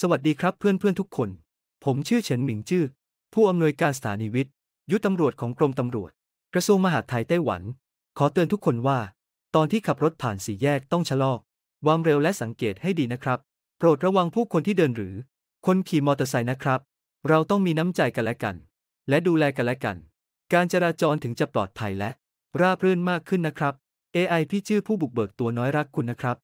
สวัสดีครับเพื่อนเพื่อนทุกคน ผมชื่อเฉินหมิงจื้อผู้อำนวยการสถานีวิทยุตำรวจของกรมตำรวจ กระทรวงมหาดไทย ไต้หวัน ขอเตือนทุกคนว่า ตอนที่ขับรถผ่านสี่แยกต้องชะลอก วางเร็วและสังเกตให้ดีนะครับ โปรดระวังผู้คนที่เดินหรือคนขี่มอเตอร์ไซค์นะครับ เราต้องมีน้ำใจกันและกัน และดูแลกันและกัน การจราจรถึงจะปลอดภัยและ ราบรื่นมากขึ้นนะครับ AI พี่ชื่อผู้บุกเบิกตัวน้อยรักคุณนะครับ